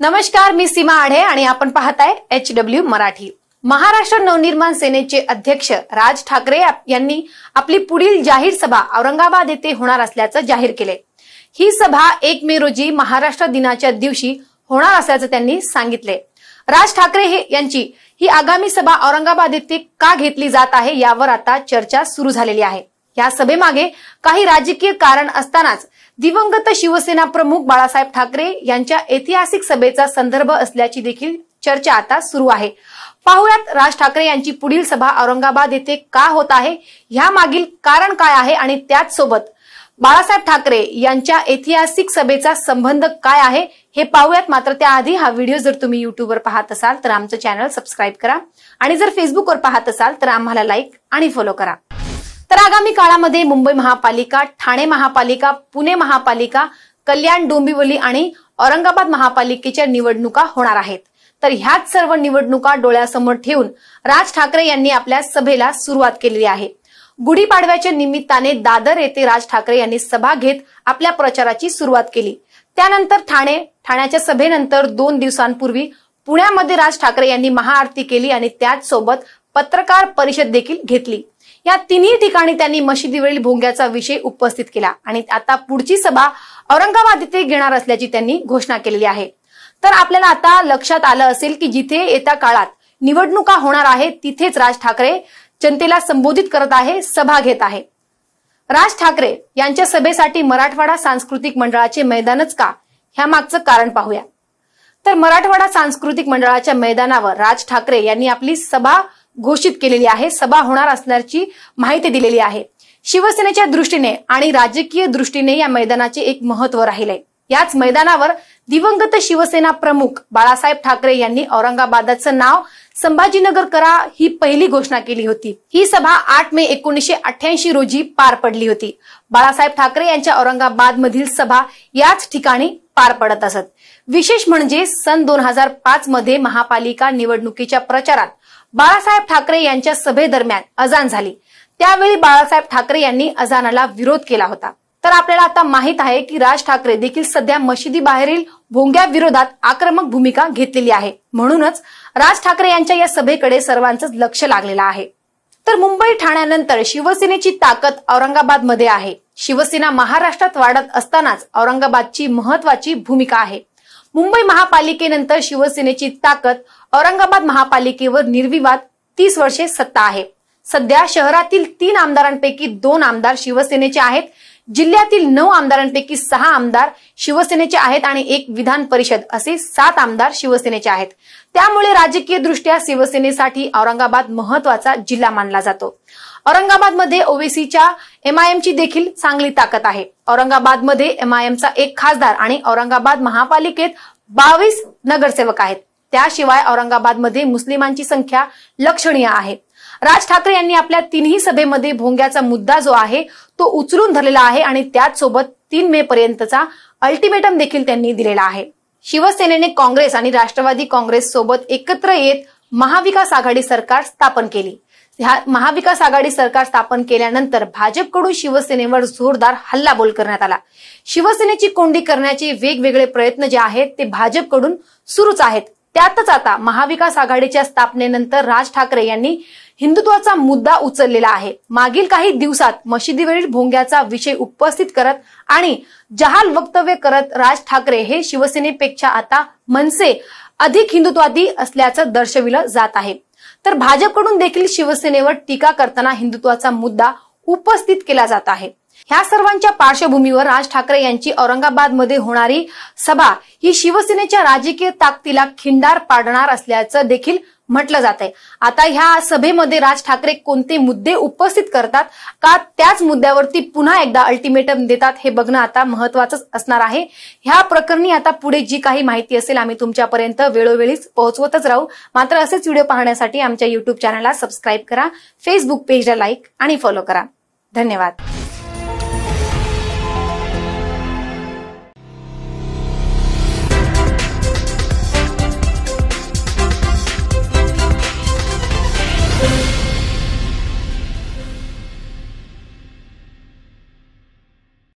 नमस्कार मी सीमा आढे आणि आपण पाहताय एच डब्ल्यू मराठी महाराष्ट्र नवनिर्माण सेनेचे अध्यक्ष राज ठाकरे यांनी आपली पुढील जाहीर सभा औरंगाबाद येथे होणार असल्याचं जाहीर केले ही सभा एक मे रोजी महाराष्ट्र दिनाच्या दिवशी होणार असल्याचं त्यांनी सांगितले राज ठाकरे हे यांची ही आगामी सभा औरंगाबाद येथे का घेतली जात आहे यावर आता चर्चा सुरू झालेली आहे या सभेमागे काही राजकीय कारण असतानाच दिवंगत शिवसेना प्रमुख बाळासाहेब ठाकरे यांच्या ऐतिहासिक सभेचा संदर्भ असल्याची देखील चर्चा आता सुरू आहे पाहुयात राज ठाकरे यांची पुढील सभा औरंगाबाद येथे का होत आहे ह्या मागील कारण काय आहे आणि त्याच सोबत बाळासाहेब ठाकरे यांच्या ऐतिहासिक सभेचा संबंध काय आहे हे पाहूयात मात्र त्याआधी हा व्हिडिओ जर तुम्ही युट्यूबवर पाहत असाल तर आमचं चॅनल सबस्क्राईब करा आणि जर फेसबुकवर पाहत असाल तर आम्हाला लाईक आणि फॉलो करा तर आगामी काळामध्ये मुंबई महापालिका ठाणे महापालिका पुणे महापालिका कल्याण डोंबिवली आणि औरंगाबाद महापालिकेच्या निवडणुका होणार आहेत तर ह्याच सर्व निवडणुका डोळ्यासमोर ठेवून राज ठाकरे यांनी आपल्या सभेला सुरुवात केलेली आहे गुढीपाडव्याच्या निमित्ताने दादर येथे राज ठाकरे यांनी सभा घेत आपल्या प्रचाराची सुरुवात केली त्यानंतर ठाणे ठाण्याच्या सभेनंतर दोन दिवसांपूर्वी पुण्यामध्ये राज ठाकरे यांनी महाआरती केली आणि त्याचसोबत पत्रकार परिषद देखील घेतली या तिन्ही ठिकाणी त्यांनी मशिदीवरील भोंग्याचा विषय उपस्थित केला आणि आता पुढची सभा औरंगाबाद येथे घेणार असल्याची त्यांनी घोषणा केलेली आहे तर आपल्याला आता लक्षात आलं असेल की जिथे येत्या काळात निवडणुका होणार आहे तिथेच राज ठाकरे जनतेला संबोधित करत आहे सभा घेत आहे राज ठाकरे यांच्या सभेसाठी मराठवाडा सांस्कृतिक मंडळाचे मैदानच का ह्या मागचं कारण पाहूया तर मराठवाडा सांस्कृतिक मंडळाच्या मैदानावर राज ठाकरे यांनी आपली सभा घोषित केलेली आहे सभा होणार असल्याची माहिती दिलेली आहे शिवसेनेच्या दृष्टीने आणि राजकीय दृष्टीने या मैदानाचे एक महत्व राहिले याच मैदानावर दिवंगत शिवसेना प्रमुख बाळासाहेब ठाकरे यांनी औरंगाबादचं नाव संभाजीनगर करा ही पहिली घोषणा केली होती ही सभा आठ मे एकोणीशे अठ्याऐंशी रोजी पार पडली होती बाळासाहेब ठाकरे यांच्या औरंगाबाद मधील सभा याच ठिकाणी पार पडत असत विशेष म्हणजे सन दोन हजार पाच मध्ये महापालिका निवडणुकीच्या प्रचारात बाळासाहेब ठाकरे यांच्या सभेदरम्यान अजान झाली त्यावेळी बाळासाहेब ठाकरे यांनी अजानाला विरोध केला होता तर आपल्याला आता माहित आहे की राज ठाकरे देखील सध्या मशिदी बाहेरील भोंग्या विरोधात आक्रमक भूमिका घेतलेली आहे म्हणूनच राज ठाकरे यांच्या या सभेकडे सर्वांचं लक्ष लागलेलं आहे तर मुंबई ठाण्यानंतर शिवसेनेची ताकद औरंगाबाद मध्ये आहे शिवसेना महाराष्ट्रात वाढत असतानाच औरंगाबादची महत्वाची भूमिका आहे मुंबई महापालिकेनंतर शिवसेनेची ताकद औरंगाबाद महापालिकेवर निर्विवाद तीस वर्षे सत्ता आहे सध्या शहरातील तीन आमदारांपैकी दोन आमदार शिवसेनेचे आहेत जिल्ह्यातील नऊ आमदारांपैकी सहा आमदार शिवसेनेचे आहेत आणि एक विधान परिषद असे सात आमदार शिवसेनेचे आहेत त्यामुळे राजकीय दृष्ट्या शिवसेनेसाठी औरंगाबाद महत्वाचा जिल्हा मानला जातो औरंगाबादमध्ये ओबीसीच्या एमआयएमची देखील चांगली ताकद आहे औरंगाबादमध्ये एमआयएमचा एक खासदार आणि औरंगाबाद महापालिकेत बावीस नगरसेवक आहेत त्याशिवाय औरंगाबादमध्ये मुस्लिमांची संख्या लक्षणीय आहे राज ठाकरे यांनी आपल्या तिन्ही सभेमध्ये भोंग्याचा मुद्दा जो आहे तो उचलून धरलेला आहे आणि त्याच सोबत तीन मे पर्यंतचा अल्टिमेटम देखील त्यांनी दिलेला आहे शिवसेनेने काँग्रेस आणि राष्ट्रवादी काँग्रेस सोबत एकत्र येत महाविकास आघाडी सरकार स्थापन केली ह्या महाविकास आघाडी सरकार स्थापन केल्यानंतर भाजपकडून शिवसेनेवर जोरदार हल्लाबोल करण्यात आला शिवसेनेची कोंडी करण्याचे वेगवेगळे प्रयत्न जे आहेत ते भाजपकडून सुरूच आहेत त्यातच आता महाविकास आघाडीच्या स्थापनेनंतर राज ठाकरे यांनी हिंदुत्वाचा मुद्दा उचललेला आहे मागील काही दिवसात मशिदीवरील भोंग्याचा विषय उपस्थित करत आणि जहाल वक्तव्य करत राज ठाकरे हे शिवसेनेपेक्षा आता मनसे अधिक हिंदुत्वादी असल्याचं दर्शविलं जात आहे तर भाजपकडून देखील शिवसेनेवर टीका करताना हिंदुत्वाचा मुद्दा उपस्थित केला जात आहे ह्या सर्वांच्या पार्श्वभूमीवर राज ठाकरे यांची औरंगाबादमध्ये होणारी सभा ही शिवसेनेच्या राजकीय ताकदीला खिंडार पाडणार असल्याचं देखील म्हटलं जात आहे आता ह्या सभेमध्ये राज ठाकरे कोणते मुद्दे उपस्थित करतात का त्याच मुद्द्यावरती पुन्हा एकदा अल्टिमेटम देतात हे बघणं आता महत्वाचंच असणार आहे ह्या प्रकरणी आता पुढे जी काही माहिती असेल आम्ही तुमच्यापर्यंत वेळोवेळीच पोहोचवतच राहू मात्र असेच व्हिडिओ पाहण्यासाठी आमच्या युट्यूब चॅनलला सबस्क्राईब करा फेसबुक पेजला लाईक आणि फॉलो करा धन्यवाद